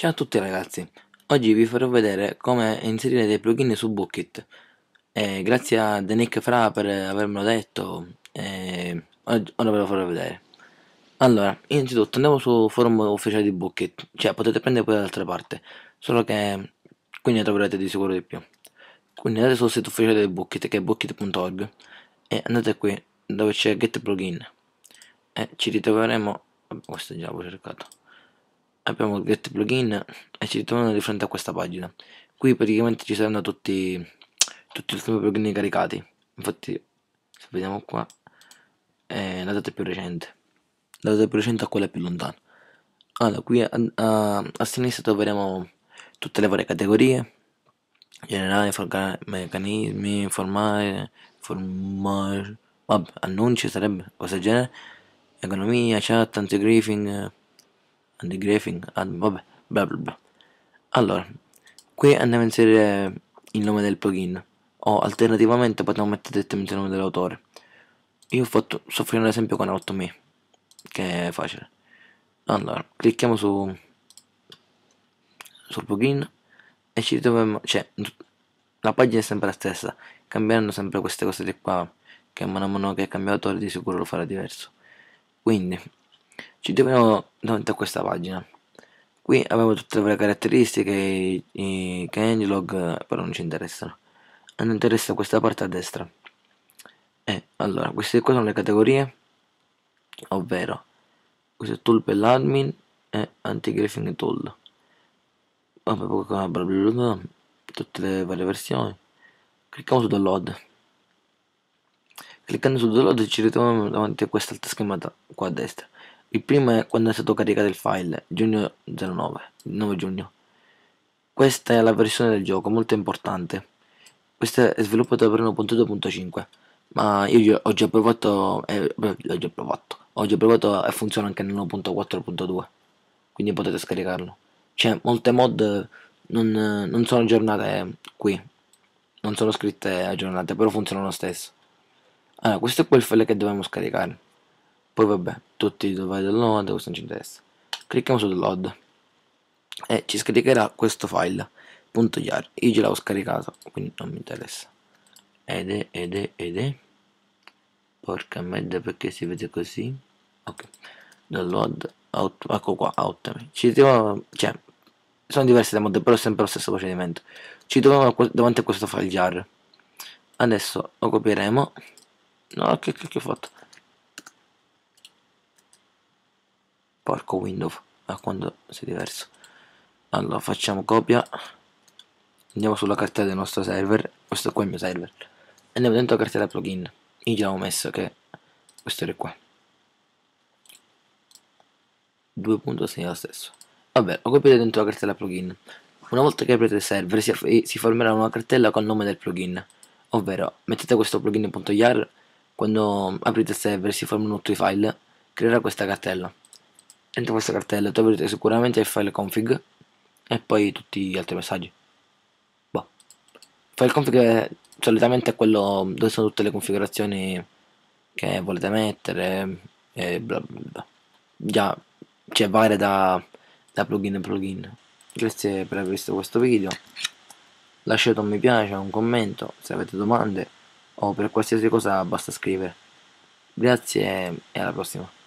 Ciao a tutti ragazzi, oggi vi farò vedere come inserire dei plugin su Bookit eh, Grazie a The Nick Fra per avermelo detto eh, Ora ve lo farò vedere Allora, innanzitutto andiamo sul forum ufficiale di Bookit Cioè potete prendere poi da altre parte Solo che qui ne troverete di sicuro di più Quindi andate sul sito ufficiale di Bookit che è bookit.org E andate qui dove c'è Get Plugin E eh, ci ritroveremo Questo già l'ho cercato Apriamo il get plugin e ci ritroviamo di fronte a questa pagina. Qui praticamente ci saranno tutti, tutti gli plugin caricati. Infatti, se vediamo qua, è la data più recente. La data più recente a quella più lontana. Allora, qui a, a, a sinistra troveremo tutte le varie categorie. Generale, meccanismi, informare, formare, vabbè, annunci sarebbe, cosa del genere. Economia, chat, anti-griefing and graphic ad, ah, vabbè bla bla bla allora qui andiamo a inserire il nome del plugin o alternativamente potremmo mettere direttamente il nome dell'autore io ho fatto soffrire un esempio con AutoMe che è facile allora clicchiamo su sul plugin e ci troviamo cioè la pagina è sempre la stessa cambieranno sempre queste cose di qua che mano a mano che cambia autore di sicuro lo farà diverso quindi ci troviamo davanti a questa pagina qui abbiamo tutte le caratteristiche i, i changelog eh, però non ci interessano a noi interessa questa parte a destra e eh, allora queste qua sono le categorie ovvero questo tool per l'admin e anti-griffing tool vabbè poi qua bla bla bla tutte le varie versioni clicchiamo su download cliccando su download ci ritroviamo davanti a quest'altra schermata qua a destra il primo è quando è stato caricato il file, giugno 09, 9 giugno. Questa è la versione del gioco, molto importante. Questa è sviluppata per 1.2.5, ma io ho già provato, eh, già provato, ho già provato e funziona anche nel 1.4.2, quindi potete scaricarlo. Cioè, molte mod non, non sono aggiornate qui, non sono scritte aggiornate, però funzionano lo stesso. Allora, questo è quel file che dobbiamo scaricare poi vabbè tutti i valori del 90 questo non ci interessa clicchiamo su download e ci scaricherà questo file punto .yar io ce l'avevo scaricato quindi non mi interessa ed è ed è ed è porca merda perché si vede così ok download out, ecco qua out ci troviamo cioè sono diverse le mode però è sempre lo stesso procedimento ci troviamo davanti a questo file jar adesso lo copieremo no che, che, che ho fatto porco window a quando si diverso allora facciamo copia andiamo sulla cartella del nostro server questo qua è il mio server andiamo dentro la cartella plugin io già avevo messo che questo era qua 2.6 è lo stesso vabbè ho copiato dentro la cartella plugin una volta che aprite il server si, si formerà una cartella con il nome del plugin ovvero mettete questo plugin.yar quando aprite il server si formano tutti i file creerà questa cartella dentro questa cartella troverete sicuramente il file config e poi tutti gli altri messaggi boh. il file config è, solitamente quello dove sono tutte le configurazioni che volete mettere e bla bla bla già c'è cioè, varia da, da plugin in plugin grazie per aver visto questo video lasciate un mi piace, un commento se avete domande o per qualsiasi cosa basta scrivere grazie e alla prossima